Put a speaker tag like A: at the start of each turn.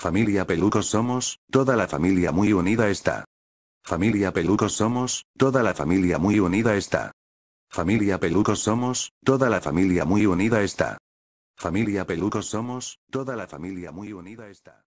A: Familia Pelucos somos, toda la familia muy unida está. Familia Pelucos somos, toda la familia muy unida está. Familia Pelucos somos, toda la familia muy unida está. Familia Pelucos somos, toda la familia muy unida está.